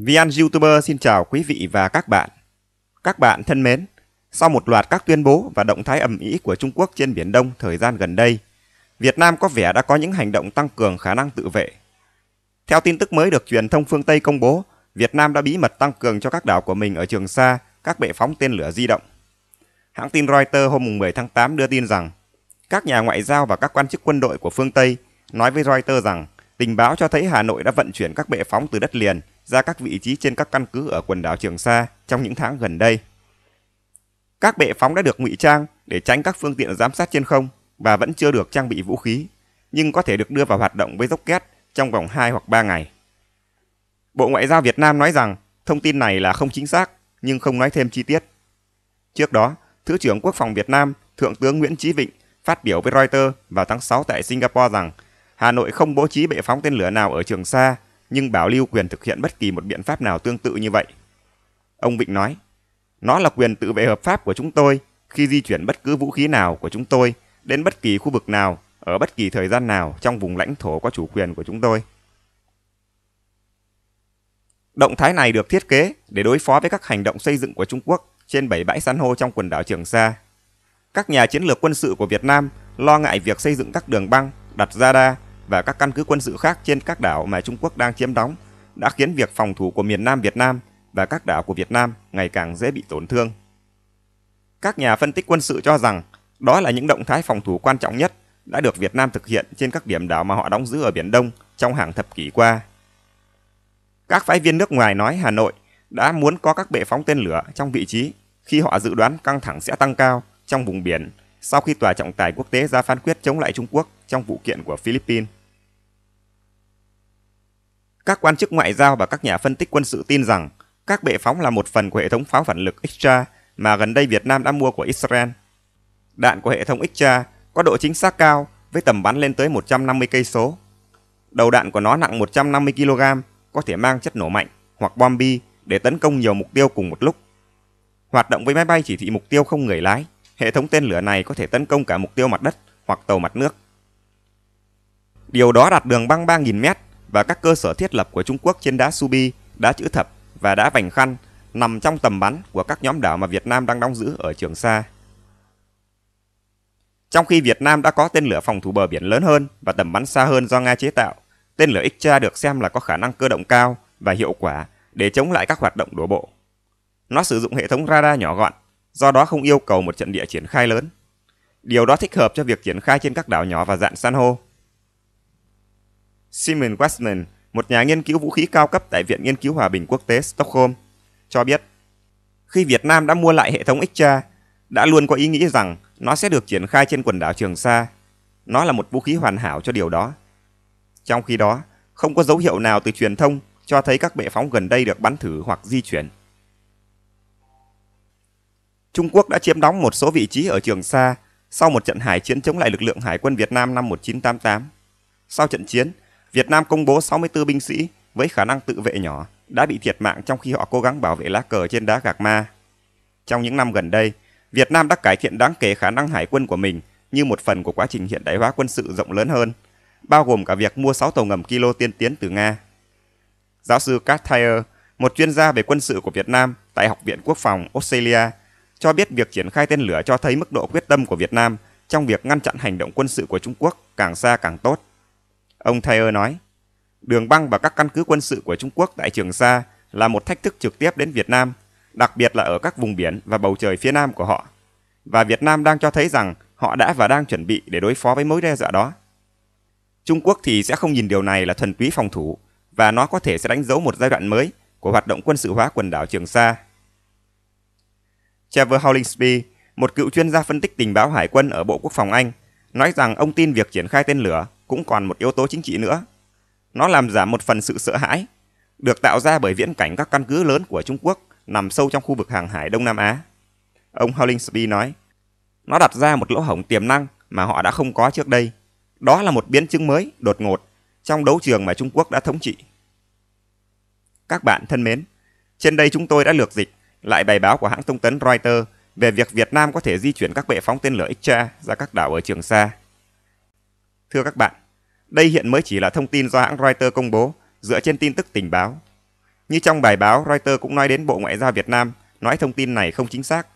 Vian YouTuber xin chào quý vị và các bạn. Các bạn thân mến, sau một loạt các tuyên bố và động thái ầm ĩ của Trung Quốc trên Biển Đông thời gian gần đây, Việt Nam có vẻ đã có những hành động tăng cường khả năng tự vệ. Theo tin tức mới được truyền thông phương Tây công bố, Việt Nam đã bí mật tăng cường cho các đảo của mình ở Trường Sa các bệ phóng tên lửa di động. Hãng tin Reuters hôm 10 tháng 8 đưa tin rằng, các nhà ngoại giao và các quan chức quân đội của phương Tây nói với Reuters rằng tình báo cho thấy Hà Nội đã vận chuyển các bệ phóng từ đất liền – ra các vị trí trên các căn cứ ở quần đảo Trường Sa trong những tháng gần đây. Các bệ phóng đã được ngụy trang để tránh các phương tiện giám sát trên không và vẫn chưa được trang bị vũ khí, nhưng có thể được đưa vào hoạt động với dốc két trong vòng 2 hoặc 3 ngày. Bộ Ngoại giao Việt Nam nói rằng thông tin này là không chính xác nhưng không nói thêm chi tiết. Trước đó, Thứ trưởng Quốc phòng Việt Nam Thượng tướng Nguyễn Chí Vịnh phát biểu với Reuters vào tháng 6 tại Singapore rằng Hà Nội không bố trí bệ phóng tên lửa nào ở Trường Sa nhưng bảo lưu quyền thực hiện bất kỳ một biện pháp nào tương tự như vậy. Ông Vịnh nói, nó là quyền tự vệ hợp pháp của chúng tôi khi di chuyển bất cứ vũ khí nào của chúng tôi đến bất kỳ khu vực nào, ở bất kỳ thời gian nào trong vùng lãnh thổ có chủ quyền của chúng tôi. Động thái này được thiết kế để đối phó với các hành động xây dựng của Trung Quốc trên bảy bãi san hô trong quần đảo Trường Sa. Các nhà chiến lược quân sự của Việt Nam lo ngại việc xây dựng các đường băng, đặt radar và các căn cứ quân sự khác trên các đảo mà Trung Quốc đang chiếm đóng đã khiến việc phòng thủ của miền Nam Việt Nam và các đảo của Việt Nam ngày càng dễ bị tổn thương. Các nhà phân tích quân sự cho rằng đó là những động thái phòng thủ quan trọng nhất đã được Việt Nam thực hiện trên các điểm đảo mà họ đóng giữ ở Biển Đông trong hàng thập kỷ qua. Các phái viên nước ngoài nói Hà Nội đã muốn có các bệ phóng tên lửa trong vị trí khi họ dự đoán căng thẳng sẽ tăng cao trong vùng biển sau khi Tòa trọng tài quốc tế ra phán quyết chống lại Trung Quốc trong vụ kiện của Philippines. Các quan chức ngoại giao và các nhà phân tích quân sự tin rằng các bệ phóng là một phần của hệ thống pháo phản lực Xtra mà gần đây Việt Nam đã mua của Israel. Đạn của hệ thống Xtra có độ chính xác cao với tầm bắn lên tới 150 cây số. Đầu đạn của nó nặng 150 kg, có thể mang chất nổ mạnh hoặc bom bi để tấn công nhiều mục tiêu cùng một lúc. Hoạt động với máy bay chỉ thị mục tiêu không người lái, hệ thống tên lửa này có thể tấn công cả mục tiêu mặt đất hoặc tàu mặt nước. Điều đó đạt đường băng 3.000m và các cơ sở thiết lập của Trung Quốc trên đá Subi, đá chữ thập và đá vành khăn nằm trong tầm bắn của các nhóm đảo mà Việt Nam đang đóng giữ ở Trường Sa. Trong khi Việt Nam đã có tên lửa phòng thủ bờ biển lớn hơn và tầm bắn xa hơn do Nga chế tạo, tên lửa Iktra được xem là có khả năng cơ động cao và hiệu quả để chống lại các hoạt động đổ bộ. Nó sử dụng hệ thống radar nhỏ gọn, do đó không yêu cầu một trận địa triển khai lớn. Điều đó thích hợp cho việc triển khai trên các đảo nhỏ và dạng san hô. Simon Westman, một nhà nghiên cứu vũ khí cao cấp tại Viện Nghiên cứu Hòa bình Quốc tế Stockholm, cho biết khi Việt Nam đã mua lại hệ thống XCHA, đã luôn có ý nghĩ rằng nó sẽ được triển khai trên quần đảo Trường Sa. Nó là một vũ khí hoàn hảo cho điều đó. Trong khi đó, không có dấu hiệu nào từ truyền thông cho thấy các bệ phóng gần đây được bắn thử hoặc di chuyển. Trung Quốc đã chiếm đóng một số vị trí ở Trường Sa sau một trận hải chiến chống lại lực lượng hải quân Việt Nam năm 1988. Sau trận chiến, Việt Nam công bố 64 binh sĩ với khả năng tự vệ nhỏ đã bị thiệt mạng trong khi họ cố gắng bảo vệ lá cờ trên đá gạc ma. Trong những năm gần đây, Việt Nam đã cải thiện đáng kể khả năng hải quân của mình như một phần của quá trình hiện đại hóa quân sự rộng lớn hơn, bao gồm cả việc mua 6 tàu ngầm kilo tiên tiến từ Nga. Giáo sư Kat Thayer, một chuyên gia về quân sự của Việt Nam tại Học viện Quốc phòng Australia, cho biết việc triển khai tên lửa cho thấy mức độ quyết tâm của Việt Nam trong việc ngăn chặn hành động quân sự của Trung Quốc càng xa càng tốt. Ông Thayer nói, đường băng và các căn cứ quân sự của Trung Quốc tại Trường Sa là một thách thức trực tiếp đến Việt Nam, đặc biệt là ở các vùng biển và bầu trời phía Nam của họ. Và Việt Nam đang cho thấy rằng họ đã và đang chuẩn bị để đối phó với mối đe dọa đó. Trung Quốc thì sẽ không nhìn điều này là thần túy phòng thủ, và nó có thể sẽ đánh dấu một giai đoạn mới của hoạt động quân sự hóa quần đảo Trường Sa. Trevor Hollingsby, một cựu chuyên gia phân tích tình báo hải quân ở Bộ Quốc phòng Anh, nói rằng ông tin việc triển khai tên lửa cũng còn một yếu tố chính trị nữa. Nó làm giảm một phần sự sợ hãi, được tạo ra bởi viễn cảnh các căn cứ lớn của Trung Quốc nằm sâu trong khu vực hàng hải Đông Nam Á. Ông Hollingsby nói, nó đặt ra một lỗ hổng tiềm năng mà họ đã không có trước đây. Đó là một biến chứng mới, đột ngột, trong đấu trường mà Trung Quốc đã thống trị. Các bạn thân mến, trên đây chúng tôi đã lược dịch lại bài báo của hãng thông tấn Reuters về việc Việt Nam có thể di chuyển các bệ phóng tên lửa x ra các đảo ở Trường Sa. Thưa các bạn, đây hiện mới chỉ là thông tin do hãng Reuters công bố dựa trên tin tức tình báo. Như trong bài báo, Reuters cũng nói đến Bộ Ngoại giao Việt Nam nói thông tin này không chính xác.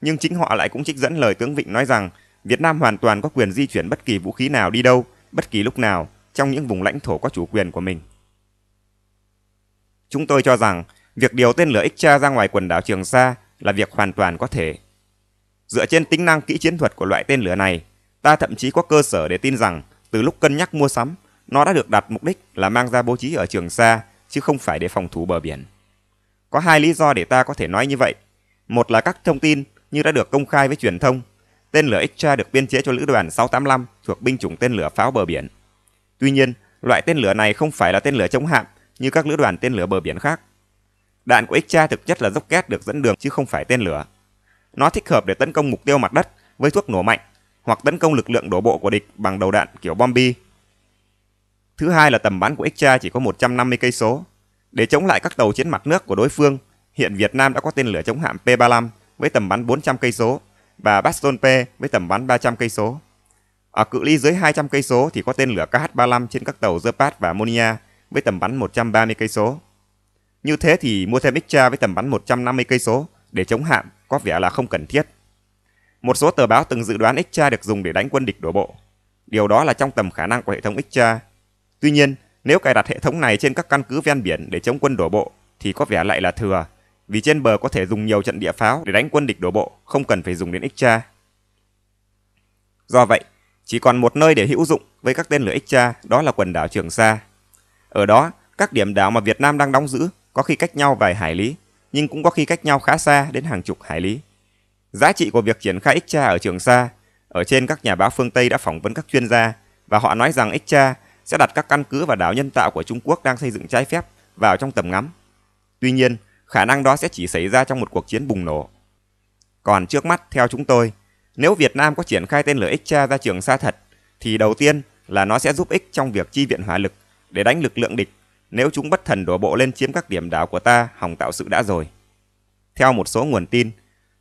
Nhưng chính họ lại cũng trích dẫn lời tướng Vịnh nói rằng Việt Nam hoàn toàn có quyền di chuyển bất kỳ vũ khí nào đi đâu, bất kỳ lúc nào trong những vùng lãnh thổ có chủ quyền của mình. Chúng tôi cho rằng việc điều tên lửa Xtra ra ngoài quần đảo Trường Sa là việc hoàn toàn có thể. Dựa trên tính năng kỹ chiến thuật của loại tên lửa này, ta thậm chí có cơ sở để tin rằng từ lúc cân nhắc mua sắm, nó đã được đặt mục đích là mang ra bố trí ở Trường xa chứ không phải để phòng thủ bờ biển. Có hai lý do để ta có thể nói như vậy. Một là các thông tin như đã được công khai với truyền thông, tên lửa Extra được biên chế cho lữ đoàn 685 thuộc binh chủng tên lửa pháo bờ biển. Tuy nhiên, loại tên lửa này không phải là tên lửa chống hạm như các lữ đoàn tên lửa bờ biển khác. Đạn của Extra thực chất là dốc rocket được dẫn đường chứ không phải tên lửa. Nó thích hợp để tấn công mục tiêu mặt đất với thuốc nổ mạnh hoặc tấn công lực lượng đổ bộ của địch bằng đầu đạn kiểu bom bi. Thứ hai là tầm bắn của Xtra chỉ có 150 cây số. Để chống lại các tàu chiến mặt nước của đối phương, hiện Việt Nam đã có tên lửa chống hạm P-35 với tầm bắn 400 cây số và Baston P với tầm bắn 300 cây số. Ở cự ly dưới 200 cây số thì có tên lửa KH-35 trên các tàu Zepat và Monia với tầm bắn 130 cây số. Như thế thì mua thêm Xtra với tầm bắn 150 cây số để chống hạm có vẻ là không cần thiết. Một số tờ báo từng dự đoán Xtra được dùng để đánh quân địch đổ bộ. Điều đó là trong tầm khả năng của hệ thống Xtra. Tuy nhiên, nếu cài đặt hệ thống này trên các căn cứ ven biển để chống quân đổ bộ thì có vẻ lại là thừa, vì trên bờ có thể dùng nhiều trận địa pháo để đánh quân địch đổ bộ, không cần phải dùng đến Xtra. Do vậy, chỉ còn một nơi để hữu dụng với các tên lửa Xtra, đó là quần đảo Trường Sa. Ở đó, các điểm đảo mà Việt Nam đang đóng giữ có khi cách nhau vài hải lý, nhưng cũng có khi cách nhau khá xa đến hàng chục hải lý. Giá trị của việc triển khai XCHA ở Trường Sa, ở trên các nhà báo phương Tây đã phỏng vấn các chuyên gia và họ nói rằng XCHA sẽ đặt các căn cứ và đảo nhân tạo của Trung Quốc đang xây dựng trái phép vào trong tầm ngắm. Tuy nhiên, khả năng đó sẽ chỉ xảy ra trong một cuộc chiến bùng nổ. Còn trước mắt, theo chúng tôi, nếu Việt Nam có triển khai tên lửa XCHA ra Trường Sa thật, thì đầu tiên là nó sẽ giúp ích trong việc chi viện hỏa lực để đánh lực lượng địch nếu chúng bất thần đổ bộ lên chiếm các điểm đảo của ta hỏng tạo sự đã rồi. Theo một số nguồn tin,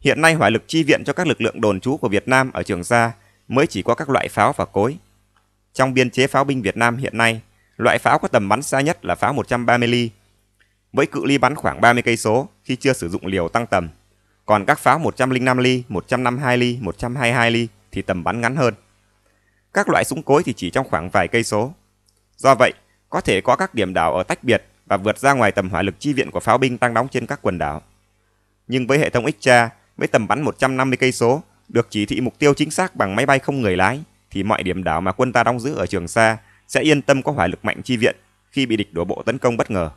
Hiện nay hỏa lực chi viện cho các lực lượng đồn trú của Việt Nam ở Trường Sa mới chỉ có các loại pháo và cối. Trong biên chế pháo binh Việt Nam hiện nay, loại pháo có tầm bắn xa nhất là pháo 130 ly, với cự ly bắn khoảng 30 cây số khi chưa sử dụng liều tăng tầm. Còn các pháo 105 ly, 152 ly, 122 ly thì tầm bắn ngắn hơn. Các loại súng cối thì chỉ trong khoảng vài cây số. Do vậy, có thể có các điểm đảo ở tách biệt và vượt ra ngoài tầm hỏa lực chi viện của pháo binh tăng đóng trên các quần đảo. Nhưng với hệ thống XCHA, với tầm bắn 150 cây số, được chỉ thị mục tiêu chính xác bằng máy bay không người lái, thì mọi điểm đảo mà quân ta đóng giữ ở Trường Sa sẽ yên tâm có hỏa lực mạnh chi viện khi bị địch đổ bộ tấn công bất ngờ.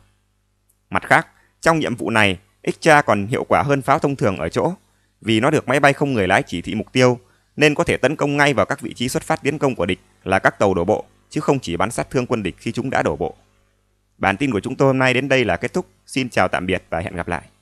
Mặt khác, trong nhiệm vụ này, Xtra còn hiệu quả hơn pháo thông thường ở chỗ, vì nó được máy bay không người lái chỉ thị mục tiêu, nên có thể tấn công ngay vào các vị trí xuất phát tiến công của địch là các tàu đổ bộ, chứ không chỉ bắn sát thương quân địch khi chúng đã đổ bộ. Bản tin của chúng tôi hôm nay đến đây là kết thúc. Xin chào tạm biệt và hẹn gặp lại.